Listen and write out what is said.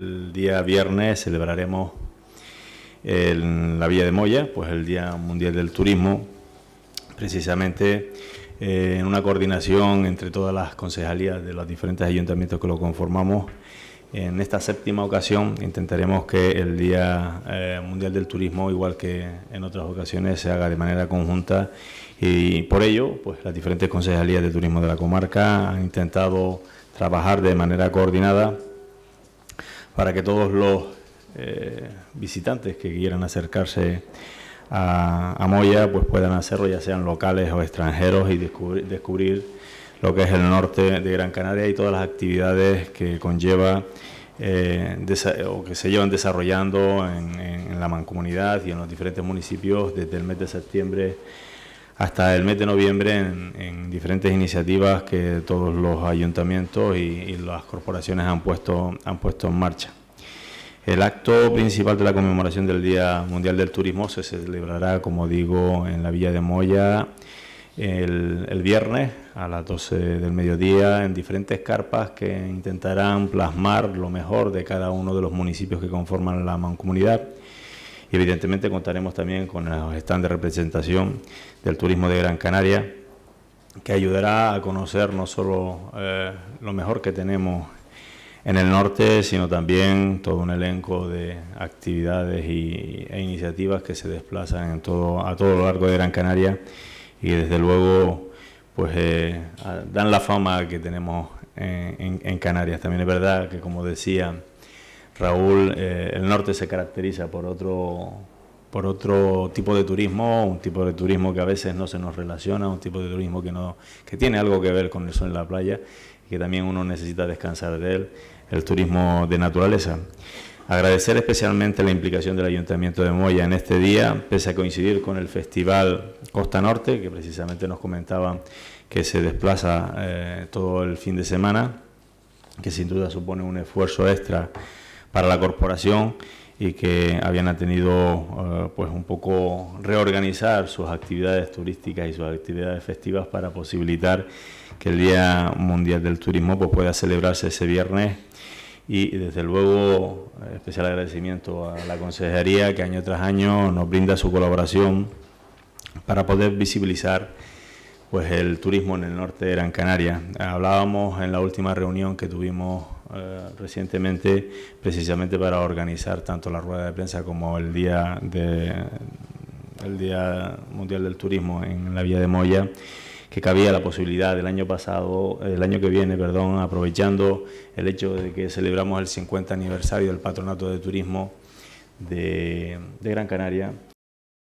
El día viernes celebraremos en la Vía de Moya, pues el Día Mundial del Turismo, precisamente eh, en una coordinación entre todas las concejalías de los diferentes ayuntamientos que lo conformamos. En esta séptima ocasión intentaremos que el Día eh, Mundial del Turismo, igual que en otras ocasiones, se haga de manera conjunta y por ello, pues las diferentes concejalías de turismo de la comarca han intentado trabajar de manera coordinada para que todos los eh, visitantes que quieran acercarse a, Moya pues puedan hacerlo, ya sean locales o extranjeros, y descubrir lo que es el norte de Gran Canaria y todas las actividades que conlleva eh, que se llevan desarrollando en, la mancomunidad y en los diferentes municipios desde el mes de septiembre hasta el mes de noviembre en, diferentes iniciativas que todos los ayuntamientos y, las corporaciones han puesto, han puesto en marcha. El acto principal de la conmemoración del Día Mundial del Turismo se celebrará, como digo, en la Villa de Moya el, el viernes a las 12 del mediodía en diferentes carpas que intentarán plasmar lo mejor de cada uno de los municipios que conforman la mancomunidad evidentemente contaremos también con los stand de representación del turismo de Gran Canaria, que ayudará a conocer no solo eh, lo mejor que tenemos en el norte, sino también todo un elenco de actividades y, e iniciativas que se desplazan en todo, a todo lo largo de Gran Canaria y desde luego pues eh, dan la fama que tenemos en Canarias. También es verdad que como decía Raúl, eh, el norte se caracteriza por otro, por otro tipo de turismo, un tipo de turismo que a veces no se nos relaciona, un tipo de turismo que, no, que tiene algo que ver con el sol en la playa y que también uno necesita descansar de él, el turismo de naturaleza. Agradecer especialmente la implicación del Ayuntamiento de Moya en este día, pese a coincidir con el Festival Costa Norte, que precisamente nos comentaban que se desplaza eh, todo el fin de semana, que sin duda supone un esfuerzo extra para la corporación y que habían tenido eh, pues un poco reorganizar sus actividades turísticas y sus actividades festivas para posibilitar que el Día Mundial del Turismo pues, pueda celebrarse ese viernes y desde luego especial agradecimiento a la consejería que año tras año nos brinda su colaboración para poder visibilizar pues el turismo en el norte de Gran Canaria. Hablábamos en la última reunión que tuvimos eh, recientemente precisamente para organizar tanto la rueda de prensa como el día, de, el día Mundial del Turismo en la Villa de Moya que cabía la posibilidad del año pasado, el año que viene, perdón, aprovechando el hecho de que celebramos el 50 aniversario del Patronato de Turismo de Gran Canaria,